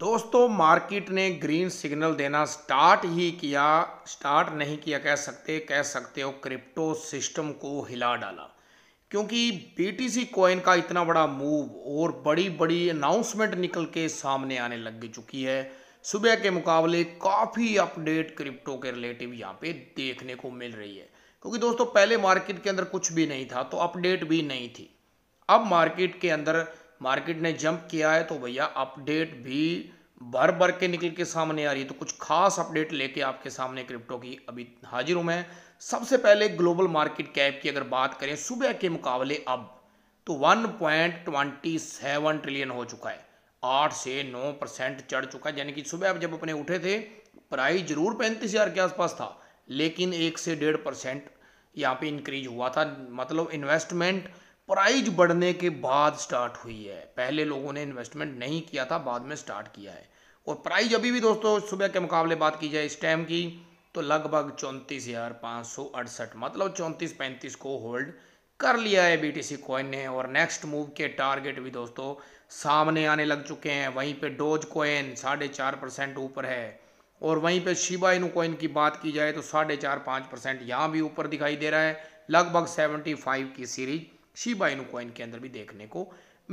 दोस्तों मार्केट ने green signal देना स्टार्ट ही किया स्टार्ट नहीं किया कह सकते कह सकते हो क्रिप्टो सिस्टम को हिला डाला क्योंकि बीटीसी कॉइन का इतना बड़ा मूव और बड़ी बड़ी अनाउंसमेंट निकल के सामने आने लग चुकी है सुबह के मुकाबले काफ़ी अपडेट क्रिप्टो के रिलेटिव यहाँ पे देखने को मिल रही है क्योंकि दोस्तों पहले मार्केट के अंदर कुछ भी नहीं था तो अपडेट भी नहीं थी अब मार्केट के अंदर मार्केट ने जंप किया है तो भैया अपडेट भी भर भर के निकल के सामने आ रही है तो कुछ खास अपडेट लेके आपके सामने क्रिप्टो की अभी हाजिर हूं मैं सबसे पहले ग्लोबल मार्केट कैप की अगर बात करें सुबह के मुकाबले अब तो 1.27 ट्रिलियन हो चुका है आठ से नौ परसेंट चढ़ चुका है यानी कि सुबह जब अपने उठे थे प्राइस जरूर पैंतीस हज़ार के आसपास था लेकिन एक से डेढ़ परसेंट यहाँ पे इंक्रीज हुआ था मतलब इन्वेस्टमेंट प्राइज बढ़ने के बाद स्टार्ट हुई है पहले लोगों ने इन्वेस्टमेंट नहीं किया था बाद में स्टार्ट किया है और प्राइज अभी भी दोस्तों सुबह के मुकाबले बात की जाए इस टाइम की तो लगभग चौंतीस हज़ार पाँच सौ अड़सठ मतलब चौंतीस पैंतीस को होल्ड कर लिया है सी कॉइन ने और नेक्स्ट मूव के टारगेट भी दोस्तों सामने आने लग चुके हैं वहीं पे डोज कॉइन साढ़े चार परसेंट ऊपर है और वहीं पे शिबा इनू कॉइन की बात की जाए तो साढ़े चार पाँच परसेंट यहाँ भी ऊपर दिखाई दे रहा है लगभग सेवेंटी फाइव की सीरीज शिबा इनु कॉइन के अंदर भी देखने को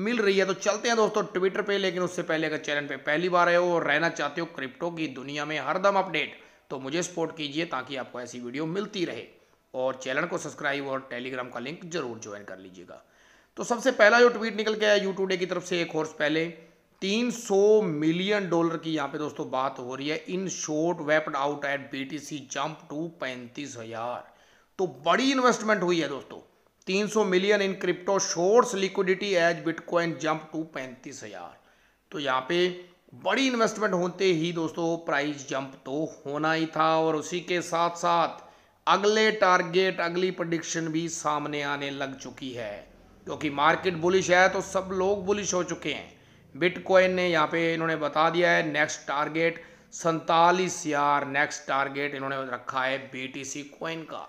मिल रही है तो चलते हैं दोस्तों ट्विटर पे लेकिन उससे पहले अगर चैनल पे पहली बार आए हो और रहना चाहते हो क्रिप्टो की दुनिया में हरदम अपडेट तो मुझे सपोर्ट कीजिए ताकि आपको ऐसी वीडियो मिलती रहे और चैनल को सब्सक्राइब और टेलीग्राम का लिंक जरूर ज्वाइन कर लीजिएगा तो सबसे पहला जो ट्वीट निकल गया आया यू टूडे की तरफ से एक और पहले 300 मिलियन डॉलर की यहाँ पे दोस्तों बात हो रही है in short wiped out at B jump to पैंतीस तो बड़ी इन्वेस्टमेंट हुई है दोस्तों 300 million in crypto shorts liquidity as bitcoin jump to पैंतीस हजार तो यहाँ पे बड़ी इन्वेस्टमेंट होते ही दोस्तों प्राइस जंप तो होना ही था और उसी के साथ साथ अगले टारगेट अगली प्रडिक्शन भी सामने आने लग चुकी है क्योंकि मार्केट बुलिश है तो सब लोग बुलिश हो चुके हैं बिटकॉइन ने यहाँ पे इन्होंने बता दिया है नेक्स्ट टारगेट सैतालीस नेक्स्ट टारगेट इन्होंने रखा है बी कॉइन का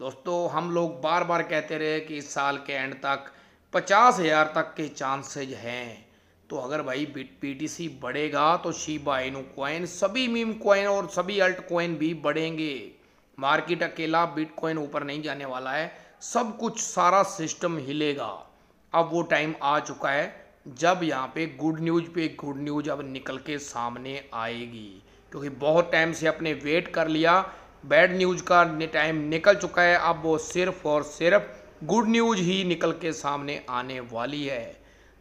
दोस्तों हम लोग बार बार कहते रहे कि इस साल के एंड तक पचास हज़ार तक के चांसेज हैं तो अगर भाई पीटीसी बढ़ेगा तो शीबा इनू क्वाइन सभी मीम कोइन और सभी अल्ट कोइन भी बढ़ेंगे मार्केट अकेला बिटकॉइन ऊपर नहीं जाने वाला है सब कुछ सारा सिस्टम हिलेगा अब वो टाइम आ चुका है जब यहाँ पे गुड न्यूज़ पे गुड न्यूज़ अब निकल के सामने आएगी क्योंकि बहुत टाइम से अपने वेट कर लिया बैड न्यूज़ का टाइम निकल चुका है अब वो सिर्फ और सिर्फ गुड न्यूज ही निकल के सामने आने वाली है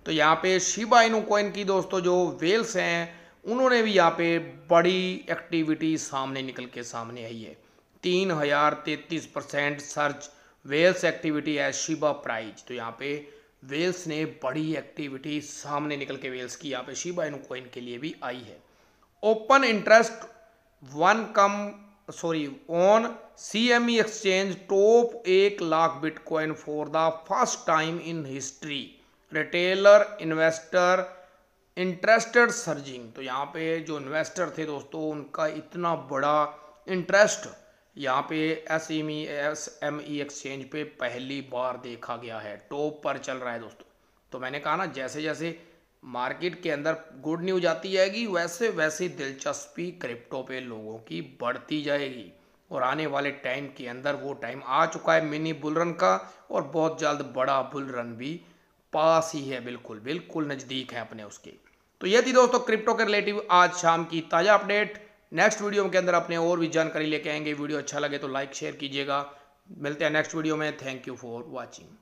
तो यहाँ पे शिबा इनू कोइन की दोस्तों जो वेल्स हैं उन्होंने भी यहाँ पे बड़ी एक्टिविटी सामने निकल के सामने आई है तीन हज़ार तैतीस परसेंट सर्च वेल्स एक्टिविटी है शिबा प्राइज तो यहाँ पे वेल्स ने बड़ी एक्टिविटी सामने निकल के वेल्स की यहाँ पे शिबा इनू कोइन के लिए भी आई है ओपन इंटरेस्ट वन कम sorry on C M E exchange top एक lakh bitcoin for the first time in history retailer investor interested surging तो यहाँ पे जो इन्वेस्टर थे दोस्तों उनका इतना बड़ा इंटरेस्ट यहाँ पे S M E S M E exchange पे पहली बार देखा गया है टॉप पर चल रहा है दोस्तों तो मैंने कहा ना जैसे जैसे मार्केट के अंदर गुड न्यूज आती जाएगी वैसे वैसी दिलचस्पी क्रिप्टो पे लोगों की बढ़ती जाएगी और आने वाले टाइम के अंदर वो टाइम आ चुका है मिनी बुलरन का और बहुत जल्द बड़ा बुलरन भी पास ही है बिल्कुल बिल्कुल नज़दीक है अपने उसके तो ये थी दोस्तों क्रिप्टो के रिलेटिव आज शाम की ताज़ा अपडेट नेक्स्ट वीडियो के अंदर अपने और भी जानकारी लेके आएंगे वीडियो अच्छा लगे तो लाइक शेयर कीजिएगा मिलते हैं नेक्स्ट वीडियो में थैंक यू फॉर वॉचिंग